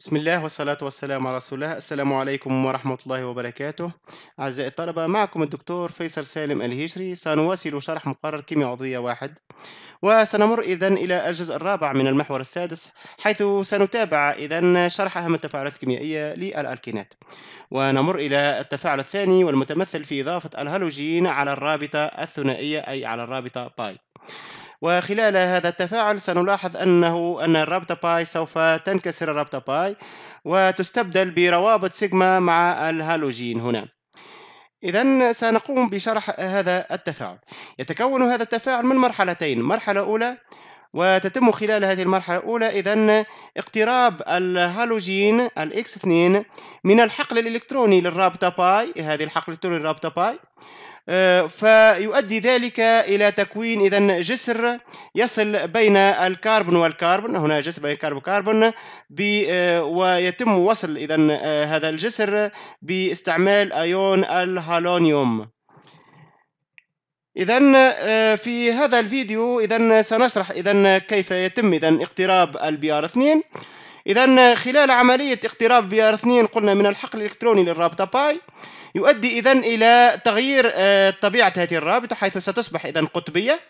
بسم الله والصلاة والسلام على رسول الله السلام عليكم ورحمة الله وبركاته أعزائي الطلبة معكم الدكتور فيصل سالم الهجري سنواصل شرح مقرر كيمياء عضوية واحد وسنمر إذا إلى الجزء الرابع من المحور السادس حيث سنتابع إذا شرح أهم التفاعلات الكيميائية للألكينات ونمر إلى التفاعل الثاني والمتمثل في إضافة الهالوجين على الرابطة الثنائية أي على الرابطة باي وخلال هذا التفاعل سنلاحظ أنه أن الرابطة باي سوف تنكسر الرابطة باي وتستبدل بروابط سيجما مع الهالوجين هنا إذا سنقوم بشرح هذا التفاعل يتكون هذا التفاعل من مرحلتين مرحلة أولى وتتم خلال هذه المرحلة الأولى إذا اقتراب الهالوجين الإكس 2 من الحقل الإلكتروني للرابطة باي هذه الحقل الإلكتروني للرابطة باي آه، فيؤدي ذلك إلى تكوين إذا جسر يصل بين الكربون والكربون هنا جسر بين الكربون وكربون آه، ويتم وصل إذا آه، هذا الجسر باستعمال أيون الهالونيوم إذا في هذا الفيديو إذا سنشرح إذا كيف يتم إذا اقتراب البي ار 2 إذا خلال عملية اقتراب بي ار 2 قلنا من الحقل الإلكتروني للرابطة باي يؤدي إذا إلى تغيير آه، طبيعة هذه الرابطة حيث ستصبح إذا قطبية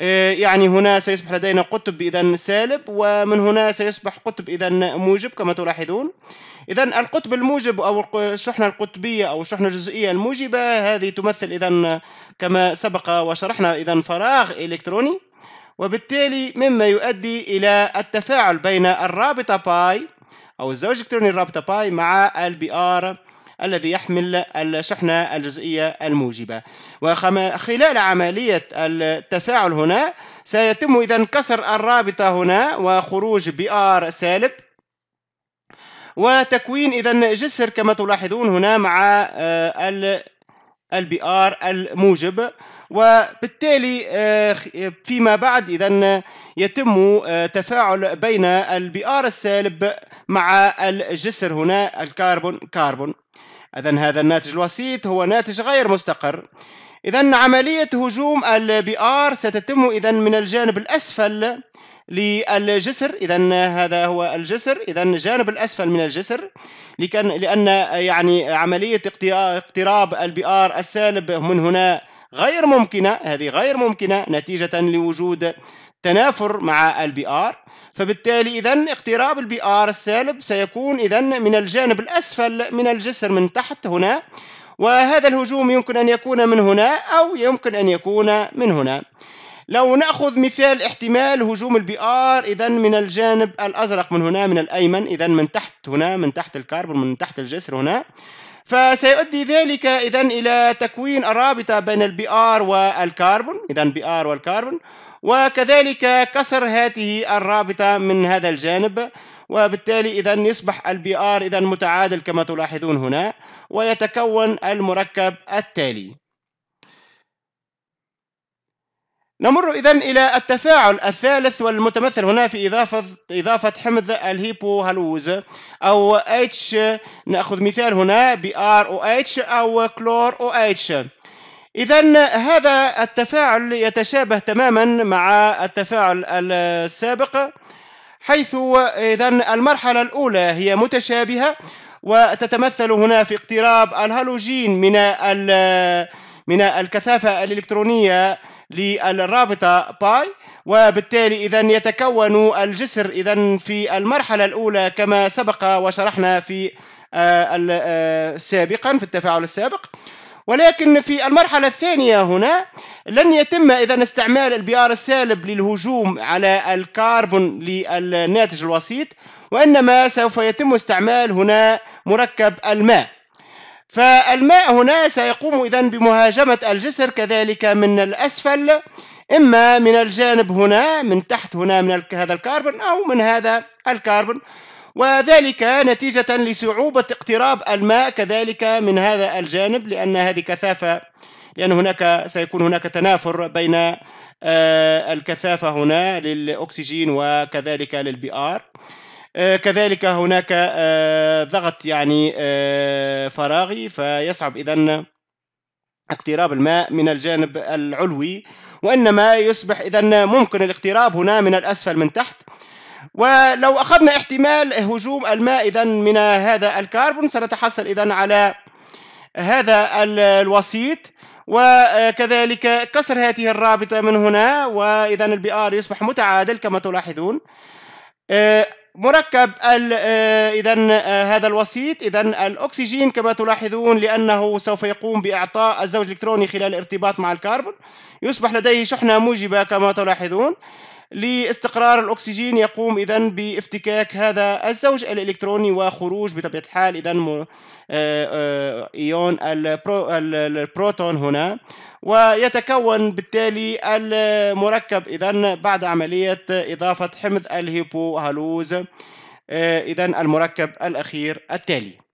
آه، يعني هنا سيصبح لدينا قطب إذا سالب ومن هنا سيصبح قطب إذا موجب كما تلاحظون إذا القطب الموجب أو الشحنة القطبية أو الشحنة الجزئية الموجبة هذه تمثل إذا كما سبق وشرحنا إذا فراغ إلكتروني وبالتالي مما يؤدي إلى التفاعل بين الرابطة باي أو الزوج إلكتروني الرابطة باي مع البي آر الذي يحمل الشحنة الجزئية الموجبة وخلال عملية التفاعل هنا سيتم إذا كسر الرابطة هنا وخروج بي آر سالب وتكوين إذا جسر كما تلاحظون هنا مع آه، البي آر الموجب وبالتالي آه، فيما بعد إذا يتم آه، تفاعل بين البي ار السالب مع الجسر هنا الكربون كربون إذا هذا الناتج الوسيط هو ناتج غير مستقر إذا عملية هجوم البي ار ستتم إذا من الجانب الأسفل للجسر إذا هذا هو الجسر إذا الجانب الأسفل من الجسر لكن لأن يعني عملية اقتراب البي ار السالب من هنا غير ممكنة هذه غير ممكنة نتيجة لوجود تنافر مع البي ار فبالتالي إذا اقتراب البي ار السالب سيكون إذا من الجانب الأسفل من الجسر من تحت هنا وهذا الهجوم يمكن أن يكون من هنا أو يمكن أن يكون من هنا لو نأخذ مثال احتمال هجوم البي ار إذا من الجانب الأزرق من هنا من الأيمن إذا من تحت هنا من تحت الكربون من تحت الجسر هنا فسيؤدي ذلك إذا إلى تكوين الرابطة بين البي آر والكربون إذا بي آر والكربون وكذلك كسر هذه الرابطة من هذا الجانب وبالتالي إذا يصبح البي آر إذا متعادل كما تلاحظون هنا ويتكون المركب التالي نمر إذا إلى التفاعل الثالث والمتمثل هنا في إضافة إضافة حمض الهيبو هالوز أو H نأخذ مثال هنا ب ROH أو كلور اتش إذا هذا التفاعل يتشابه تماما مع التفاعل السابق حيث إذا المرحلة الأولى هي متشابهة وتتمثل هنا في اقتراب الهالوجين من من الكثافة الإلكترونية للرابطة باي وبالتالي إذا يتكون الجسر إذا في المرحلة الأولى كما سبق وشرحنا في آه، آه، سابقا في التفاعل السابق ولكن في المرحلة الثانية هنا لن يتم إذا استعمال البي آر السالب للهجوم على الكربون للناتج الوسيط وإنما سوف يتم استعمال هنا مركب الماء فالماء هنا سيقوم إذا بمهاجمة الجسر كذلك من الأسفل إما من الجانب هنا من تحت هنا من هذا الكربون أو من هذا الكربون وذلك نتيجة لصعوبة اقتراب الماء كذلك من هذا الجانب لأن هذه كثافة لأن هناك سيكون هناك تنافر بين آه، الكثافة هنا للأكسجين وكذلك للبي آر آه، كذلك هناك آه، ضغط يعني آه، فراغي فيصعب إذا اقتراب الماء من الجانب العلوي وإنما يصبح إذا ممكن الاقتراب هنا من الأسفل من تحت ولو أخذنا احتمال هجوم الماء إذا من هذا الكربون سنتحصل إذا على هذا الوسيط وكذلك كسر هذه الرابطة من هنا وإذا البي آر يصبح متعادل كما تلاحظون مركب آه، اذا آه، هذا الوسيط اذا الاكسجين كما تلاحظون لانه سوف يقوم باعطاء الزوج الالكتروني خلال الارتباط مع الكربون يصبح لديه شحنه موجبه كما تلاحظون لاستقرار الاكسجين يقوم اذا بافتكاك هذا الزوج الالكتروني وخروج بطبيعه الحال اذا آه، ايون البروتون هنا ويتكون بالتالي المركب إذا بعد عملية إضافة حمض الهيبوهالوز آه، إذا المركب الأخير التالي